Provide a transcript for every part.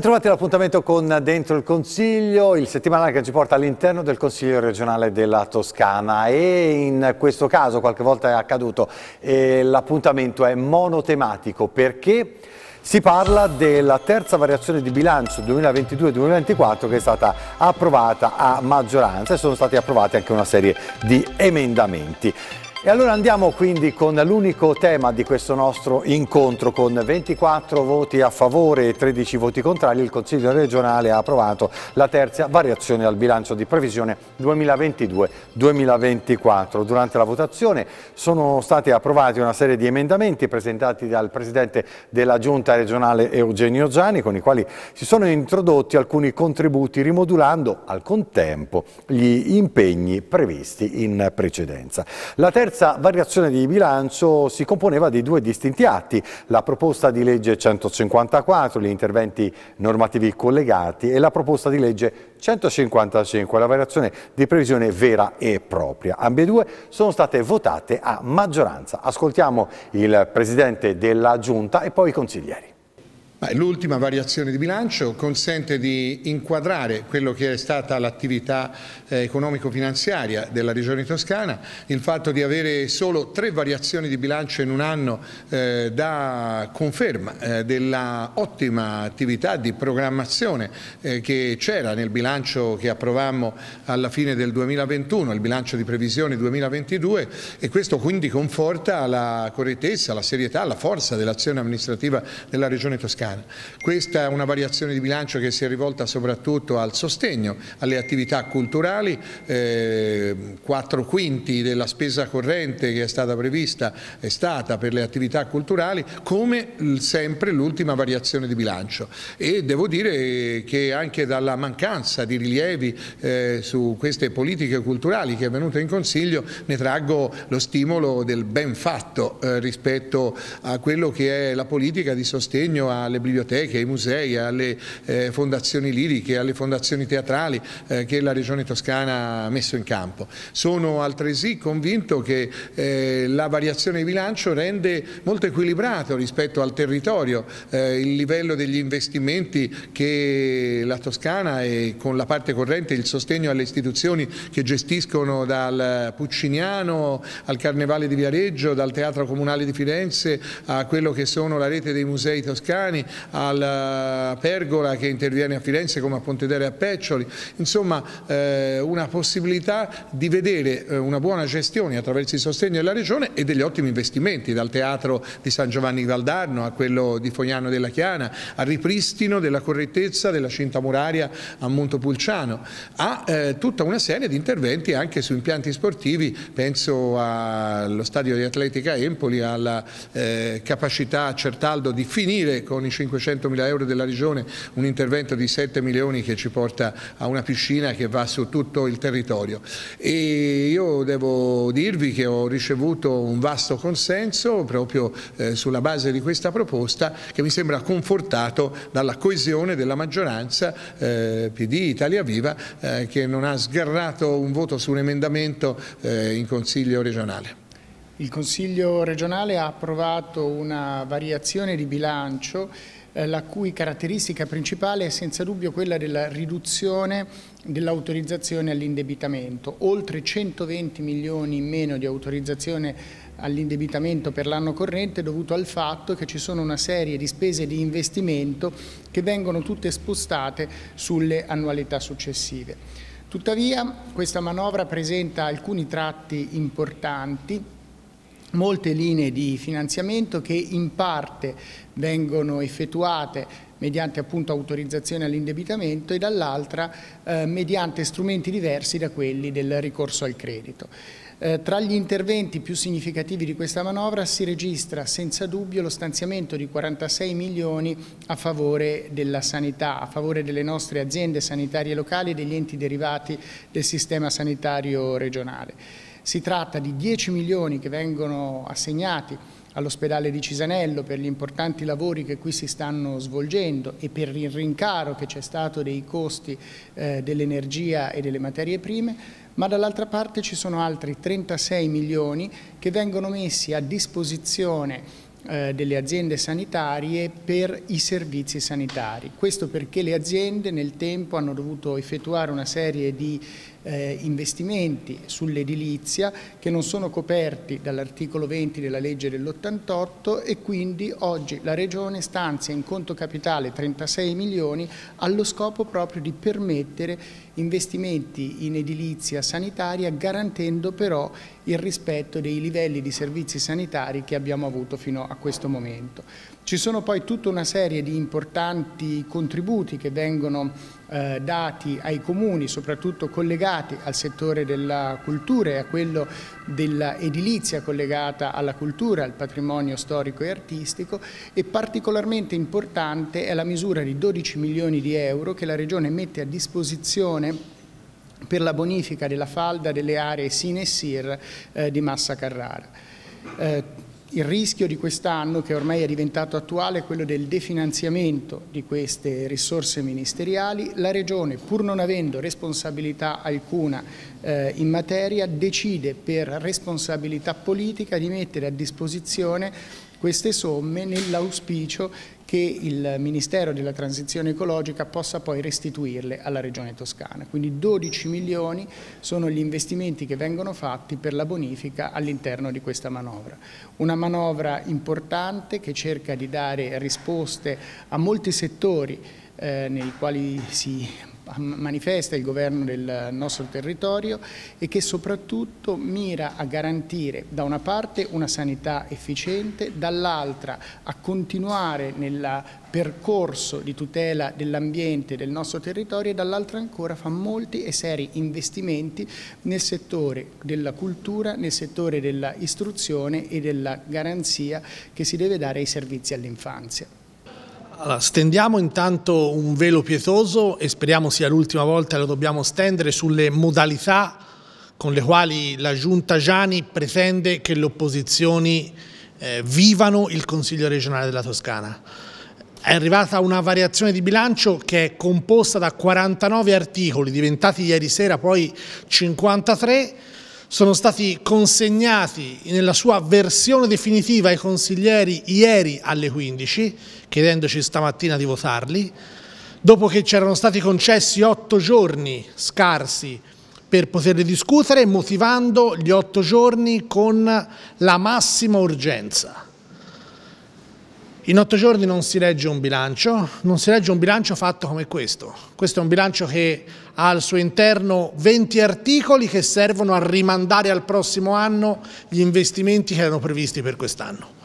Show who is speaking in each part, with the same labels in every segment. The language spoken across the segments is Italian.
Speaker 1: Bentrovati all'appuntamento con Dentro il Consiglio, il settimanale che ci porta all'interno del Consiglio regionale della Toscana e in questo caso qualche volta è accaduto eh, l'appuntamento è monotematico perché si parla della terza variazione di bilancio 2022-2024 che è stata approvata a maggioranza e sono stati approvati anche una serie di emendamenti. E allora andiamo quindi con l'unico tema di questo nostro incontro, con 24 voti a favore e 13 voti contrari, il Consiglio regionale ha approvato la terza variazione al bilancio di previsione 2022-2024. Durante la votazione sono stati approvati una serie di emendamenti presentati dal Presidente della Giunta regionale Eugenio Gianni, con i quali si sono introdotti alcuni contributi rimodulando al contempo gli impegni previsti in precedenza. La terza terza variazione di bilancio si componeva di due distinti atti, la proposta di legge 154, gli interventi normativi collegati e la proposta di legge 155, la variazione di previsione vera e propria. Ambe due sono state votate a maggioranza. Ascoltiamo il Presidente della Giunta e poi i consiglieri. L'ultima
Speaker 2: variazione di bilancio consente di inquadrare quello che è stata l'attività eh, economico-finanziaria della Regione Toscana, il fatto di avere solo tre variazioni di bilancio in un anno eh, dà conferma eh, dell'ottima attività di programmazione eh, che c'era nel bilancio che approvammo alla fine del 2021, il bilancio di previsione 2022 e questo quindi conforta la correttezza, la serietà, la forza dell'azione amministrativa della Regione Toscana italiana. Questa è una variazione di bilancio che si è rivolta soprattutto al sostegno alle attività culturali, eh, quinti della spesa corrente che è stata prevista è stata per le attività culturali come sempre l'ultima variazione di bilancio e devo dire che anche dalla mancanza di rilievi eh, su queste politiche culturali che è venuta in Consiglio ne traggo lo stimolo del ben fatto eh, rispetto a quello che è la politica di sostegno alle alle biblioteche, ai musei, alle eh, fondazioni liriche, alle fondazioni teatrali eh, che la Regione Toscana ha messo in campo. Sono altresì convinto che eh, la variazione di bilancio rende molto equilibrato rispetto al territorio eh, il livello degli investimenti che la Toscana e con la parte corrente il sostegno alle istituzioni che gestiscono dal Pucciniano al Carnevale di Viareggio, dal Teatro Comunale di Firenze a quello che sono la rete dei musei toscani alla eh, Pergola che interviene a Firenze come a Pontedere e a Peccioli, insomma eh, una possibilità di vedere eh, una buona gestione attraverso il sostegno della Regione e degli ottimi investimenti, dal teatro di San Giovanni Valdarno a quello di Fognano della Chiana, al ripristino della correttezza della cinta muraria a Montepulciano a eh, tutta una serie di interventi anche su impianti sportivi, penso allo stadio di Atletica Empoli, alla eh, capacità a Certaldo di finire con i 500 mila euro della Regione, un intervento di 7 milioni che ci porta a una piscina che va su tutto il territorio. E io devo dirvi che ho ricevuto un vasto consenso proprio eh, sulla base di questa proposta che mi sembra confortato dalla coesione della maggioranza eh, PD Italia Viva eh, che non ha sgarrato un voto su un emendamento eh, in Consiglio regionale.
Speaker 3: Il Consiglio regionale ha approvato una variazione di bilancio eh, la cui caratteristica principale è senza dubbio quella della riduzione dell'autorizzazione all'indebitamento, oltre 120 milioni in meno di autorizzazione all'indebitamento per l'anno corrente dovuto al fatto che ci sono una serie di spese di investimento che vengono tutte spostate sulle annualità successive. Tuttavia questa manovra presenta alcuni tratti importanti molte linee di finanziamento che in parte vengono effettuate mediante appunto autorizzazione all'indebitamento e dall'altra eh, mediante strumenti diversi da quelli del ricorso al credito. Eh, tra gli interventi più significativi di questa manovra si registra senza dubbio lo stanziamento di 46 milioni a favore della sanità, a favore delle nostre aziende sanitarie locali e degli enti derivati del sistema sanitario regionale. Si tratta di 10 milioni che vengono assegnati all'ospedale di Cisanello per gli importanti lavori che qui si stanno svolgendo e per il rincaro che c'è stato dei costi eh, dell'energia e delle materie prime, ma dall'altra parte ci sono altri 36 milioni che vengono messi a disposizione eh, delle aziende sanitarie per i servizi sanitari. Questo perché le aziende nel tempo hanno dovuto effettuare una serie di eh, investimenti sull'edilizia che non sono coperti dall'articolo 20 della legge dell'88 e quindi oggi la Regione stanzia in conto capitale 36 milioni allo scopo proprio di permettere investimenti in edilizia sanitaria garantendo però il rispetto dei livelli di servizi sanitari che abbiamo avuto fino a questo momento. Ci sono poi tutta una serie di importanti contributi che vengono eh, dati ai comuni, soprattutto collegati al settore della cultura e a quello dell'edilizia collegata alla cultura, al patrimonio storico e artistico e particolarmente importante è la misura di 12 milioni di euro che la Regione mette a disposizione per la bonifica della falda delle aree Sine e Sir eh, di Massa Carrara. Eh, il rischio di quest'anno, che ormai è diventato attuale, è quello del definanziamento di queste risorse ministeriali. La Regione, pur non avendo responsabilità alcuna eh, in materia, decide per responsabilità politica di mettere a disposizione queste somme nell'auspicio che il Ministero della Transizione Ecologica possa poi restituirle alla Regione Toscana. Quindi 12 milioni sono gli investimenti che vengono fatti per la bonifica all'interno di questa manovra. Una manovra importante che cerca di dare risposte a molti settori eh, nei quali si manifesta il governo del nostro territorio e che soprattutto mira a garantire da una parte una sanità efficiente, dall'altra a continuare nel percorso di tutela dell'ambiente del nostro territorio e dall'altra ancora fa molti e seri investimenti nel settore della cultura, nel settore dell'istruzione e della garanzia che si deve dare ai servizi all'infanzia.
Speaker 4: Allora, stendiamo intanto un velo pietoso e speriamo sia l'ultima volta che lo dobbiamo stendere sulle modalità con le quali la Giunta Giani pretende che le opposizioni eh, vivano il Consiglio regionale della Toscana. È arrivata una variazione di bilancio che è composta da 49 articoli, diventati ieri sera poi 53, sono stati consegnati nella sua versione definitiva ai consiglieri ieri alle 15, chiedendoci stamattina di votarli, dopo che c'erano stati concessi otto giorni scarsi per poterli discutere, motivando gli otto giorni con la massima urgenza. In otto giorni non si legge un bilancio, non si legge un bilancio fatto come questo. Questo è un bilancio che ha al suo interno 20 articoli che servono a rimandare al prossimo anno gli investimenti che erano previsti per quest'anno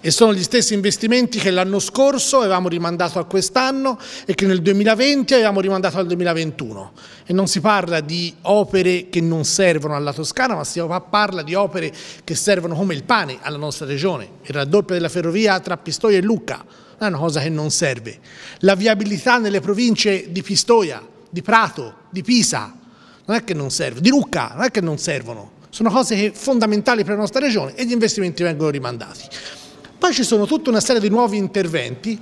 Speaker 4: e sono gli stessi investimenti che l'anno scorso avevamo rimandato a quest'anno e che nel 2020 avevamo rimandato al 2021 e non si parla di opere che non servono alla Toscana ma si parla di opere che servono come il pane alla nostra regione, il raddoppio della ferrovia tra Pistoia e Lucca è una cosa che non serve, la viabilità nelle province di Pistoia, di Prato, di Pisa non è che non serve, di Lucca non è che non servono sono cose fondamentali per la nostra regione e gli investimenti vengono rimandati. Poi ci sono tutta una serie di nuovi interventi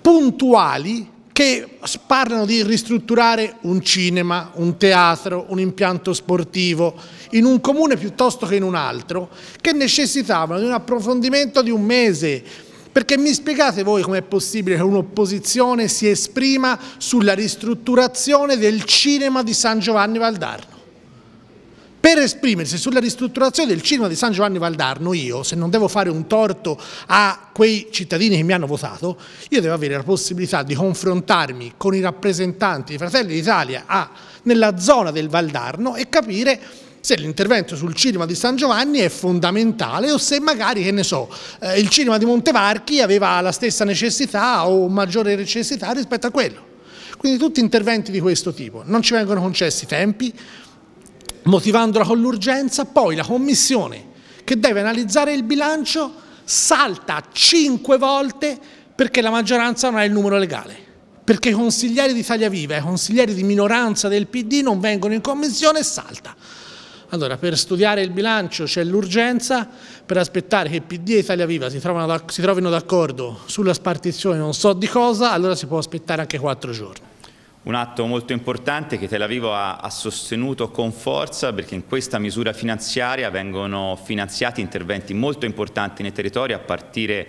Speaker 4: puntuali che parlano di ristrutturare un cinema, un teatro, un impianto sportivo in un comune piuttosto che in un altro, che necessitavano di un approfondimento di un mese. Perché mi spiegate voi com'è possibile che un'opposizione si esprima sulla ristrutturazione del cinema di San Giovanni Valdarno? per esprimersi sulla ristrutturazione del cinema di San Giovanni Valdarno, io, se non devo fare un torto a quei cittadini che mi hanno votato, io devo avere la possibilità di confrontarmi con i rappresentanti di Fratelli d'Italia nella zona del Valdarno e capire se l'intervento sul cinema di San Giovanni è fondamentale o se magari, che ne so, eh, il cinema di Montevarchi aveva la stessa necessità o maggiore necessità rispetto a quello. Quindi tutti interventi di questo tipo, non ci vengono concessi tempi, motivandola con l'urgenza, poi la Commissione che deve analizzare il bilancio salta cinque volte perché la maggioranza non ha il numero legale, perché i consiglieri di Italia Viva e i consiglieri di minoranza del PD non vengono in Commissione e salta. Allora, per studiare il bilancio c'è l'urgenza, per aspettare che PD e Italia Viva si, trovino d'accordo sulla spartizione non so di cosa, allora si può aspettare anche quattro giorni.
Speaker 5: Un atto molto importante che Tel Aviv ha, ha, sostenuto con forza perché in questa misura finanziaria vengono finanziati interventi molto importanti nei territori a partire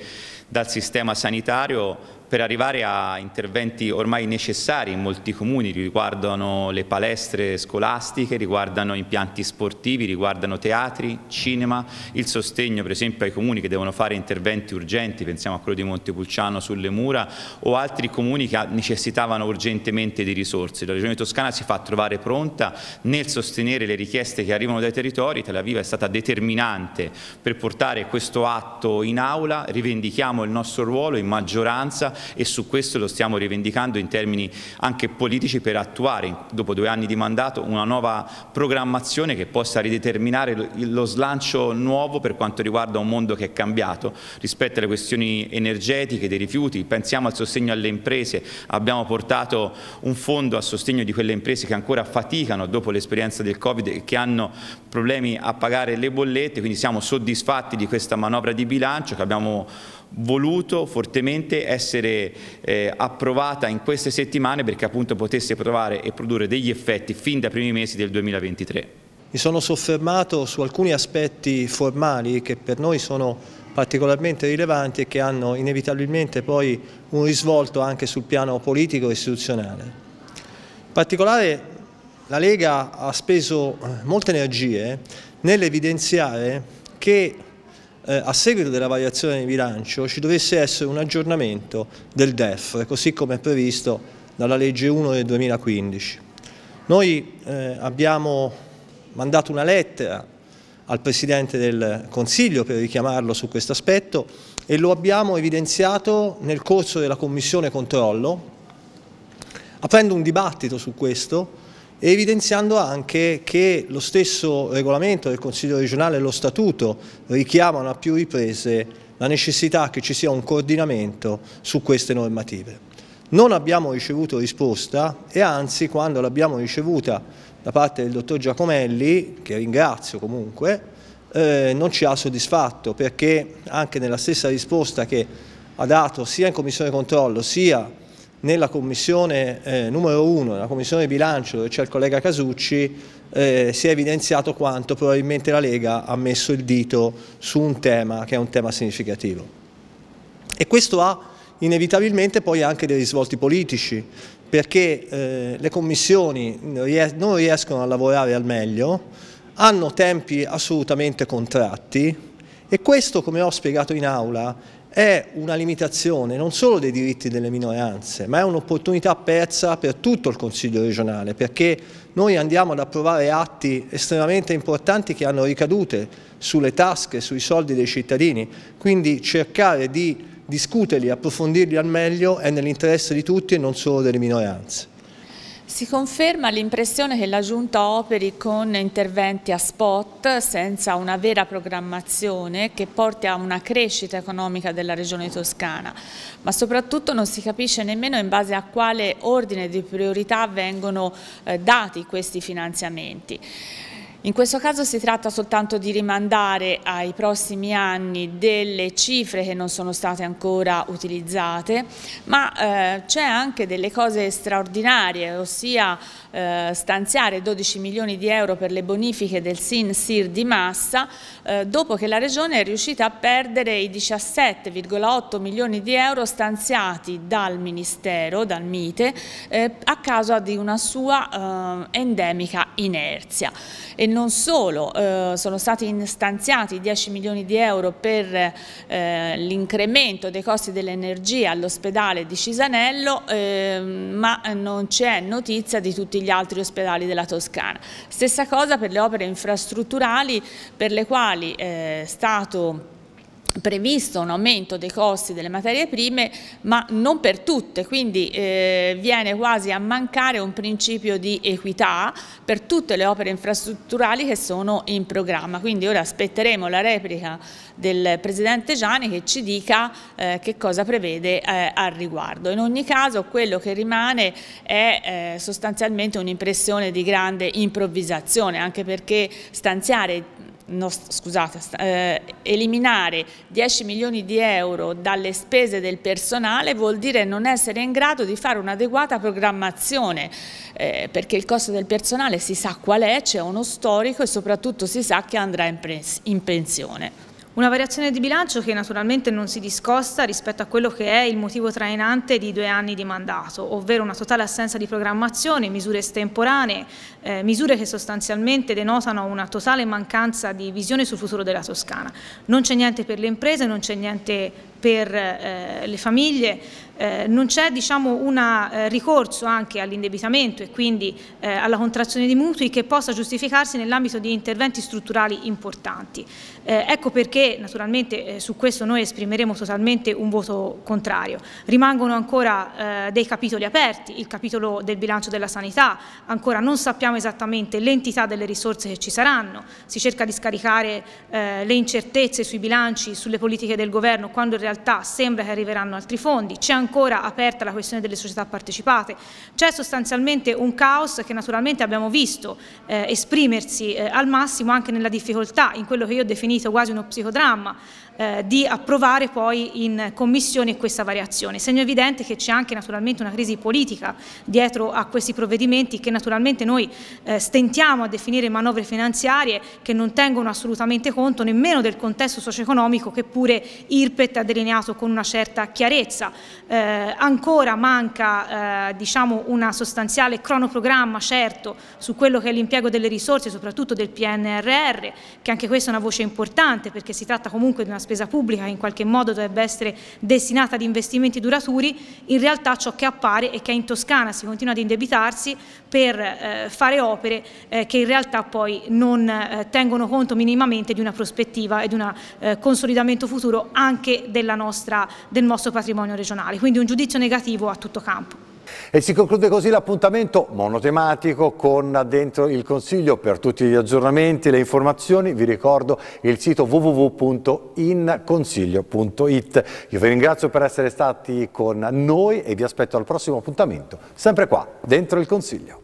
Speaker 5: dal sistema sanitario per arrivare a interventi ormai necessari in molti comuni, riguardano le palestre scolastiche, riguardano impianti sportivi, riguardano teatri, cinema, il sostegno per esempio ai comuni che devono fare interventi urgenti, pensiamo a quello di Montepulciano sulle mura o altri comuni che necessitavano urgentemente di risorse. La Regione Toscana si fa trovare pronta nel sostenere le richieste che arrivano dai territori, Tel Aviv è stata determinante per portare questo atto in aula, rivendichiamo il nostro ruolo in maggioranza e su questo lo stiamo rivendicando in termini anche politici per attuare dopo due anni di mandato una nuova programmazione che possa rideterminare lo slancio nuovo per quanto riguarda un mondo che è cambiato rispetto alle questioni energetiche, dei rifiuti, pensiamo al sostegno alle imprese, abbiamo portato un fondo a sostegno di quelle imprese che ancora faticano dopo l'esperienza del Covid e che hanno problemi a pagare le bollette, quindi siamo soddisfatti di questa manovra di bilancio che abbiamo voluto fortemente essere eh, approvata in queste settimane perché appunto potesse provare e produrre degli effetti fin dai primi mesi del 2023.
Speaker 6: Mi sono soffermato su alcuni aspetti formali che per noi sono particolarmente rilevanti e che hanno inevitabilmente poi un risvolto anche sul piano politico e istituzionale. In particolare la Lega ha speso eh, molte energie nell'evidenziare che eh, a seguito della variazione di bilancio ci dovesse essere un aggiornamento del DEF, così come è previsto dalla legge 1 del 2015. Noi eh, abbiamo mandato una lettera al Presidente del Consiglio per richiamarlo su questo aspetto e lo abbiamo evidenziato nel corso della Commissione Controllo, aprendo un dibattito su questo evidenziando anche che lo stesso regolamento del Consiglio regionale e lo statuto richiamano a più riprese la necessità che ci sia un coordinamento su queste normative. Non abbiamo ricevuto risposta e anzi quando l'abbiamo ricevuta da parte del dottor Giacomelli, che ringrazio comunque, eh, non ci ha soddisfatto perché anche nella stessa risposta che ha dato sia in Commissione Controllo sia in nella commissione eh, numero 1, nella commissione bilancio dove c'è il collega Casucci, eh, si è evidenziato quanto probabilmente la Lega ha messo il dito su un tema che è un tema significativo. E questo ha inevitabilmente poi anche dei risvolti politici, perché eh, le commissioni non riescono a lavorare al meglio, hanno tempi assolutamente contratti e questo, come ho spiegato in aula, è una limitazione non solo dei diritti delle minoranze, ma è un'opportunità persa per tutto il Consiglio regionale, perché noi andiamo ad approvare atti estremamente importanti che hanno ricadute sulle tasche, sui soldi dei cittadini, quindi cercare di discuterli, approfondirli al meglio è nell'interesse di tutti e non solo delle minoranze.
Speaker 7: Si conferma l'impressione che la Giunta operi con interventi a spot senza una vera programmazione che porti a una crescita economica della regione toscana, ma soprattutto non si capisce nemmeno in base a quale ordine di priorità vengono eh, dati questi finanziamenti. In questo caso si tratta soltanto di rimandare ai prossimi anni delle cifre che non sono state ancora utilizzate, ma eh, c'è anche delle cose straordinarie, ossia eh, stanziare 12 milioni di euro per le bonifiche del SIN-SIR di Massa, eh, dopo che la Regione è riuscita a perdere i 17,8 milioni di euro stanziati dal Ministero, dal MITE, eh, a causa di una sua endemica inerzia. E non solo, sono stati stanziati 10 milioni di euro per l'incremento dei costi dell'energia all'ospedale di Cisanello, ehm, ma non c'è notizia di tutti gli gli altri ospedali della Toscana. Stessa cosa per le opere infrastrutturali per le quali eh, è stato previsto un aumento dei costi delle materie prime ma non per tutte quindi eh, viene quasi a mancare un principio di equità per tutte le opere infrastrutturali che sono in programma quindi ora aspetteremo la replica del Presidente Gianni che ci dica eh, che cosa prevede eh, al riguardo in ogni caso quello che rimane è eh, sostanzialmente un'impressione di grande improvvisazione anche perché stanziare No, scusate, eh, eliminare 10 milioni di euro dalle spese del personale vuol dire non essere in grado di fare un'adeguata programmazione eh, perché il costo del personale si sa qual è, c'è uno storico e soprattutto si sa che andrà in, in pensione.
Speaker 8: Una variazione di bilancio che naturalmente non si discosta rispetto a quello che è il motivo trainante di due anni di mandato, ovvero una totale assenza di programmazione, misure estemporanee, eh, misure che sostanzialmente denotano una totale mancanza di visione sul futuro della Toscana. Non c'è niente per le imprese, non c'è niente per eh, le famiglie, eh, non c'è diciamo, un eh, ricorso anche all'indebitamento e quindi eh, alla contrazione di mutui che possa giustificarsi nell'ambito di interventi strutturali importanti. Eh, ecco perché naturalmente eh, su questo noi esprimeremo totalmente un voto contrario. Rimangono ancora dei capitoli aperti, il capitolo del bilancio della sanità, ancora non sappiamo sappiamo esattamente l'entità delle risorse che ci saranno, si cerca di scaricare eh, le incertezze sui bilanci, sulle politiche del governo, quando in realtà sembra che arriveranno altri fondi, c'è ancora aperta la questione delle società partecipate, c'è sostanzialmente un caos che naturalmente abbiamo visto eh, esprimersi eh, al massimo anche nella difficoltà, in quello che io ho definito quasi uno psicodramma, eh, di approvare poi in Commissione questa variazione. Segno evidente che c'è anche naturalmente una crisi politica dietro a questi provvedimenti che naturalmente noi eh, stentiamo a definire manovre finanziarie che non tengono assolutamente conto nemmeno del contesto socio-economico che pure IRPET ha delineato con una certa chiarezza. Eh, ancora manca eh, diciamo una sostanziale cronoprogramma certo su quello che è l'impiego delle risorse, soprattutto del PNRR, che anche questa è una voce importante perché si tratta comunque di una spesa pubblica che in qualche modo dovrebbe essere destinata ad investimenti duraturi, in realtà ciò che appare è che in Toscana si continua ad indebitarsi per eh, fare realizzare opere eh, che in realtà poi non eh, tengono conto minimamente di una prospettiva e di un eh, consolidamento futuro anche della nostra, del nostro patrimonio regionale. Quindi un giudizio negativo a tutto campo.
Speaker 1: E si conclude così l'appuntamento monotematico con dentro il Consiglio. Per tutti gli aggiornamenti le informazioni vi ricordo il sito www.inconsiglio.it. Io vi ringrazio per essere stati con noi e vi aspetto al prossimo appuntamento, sempre qua, dentro il Consiglio.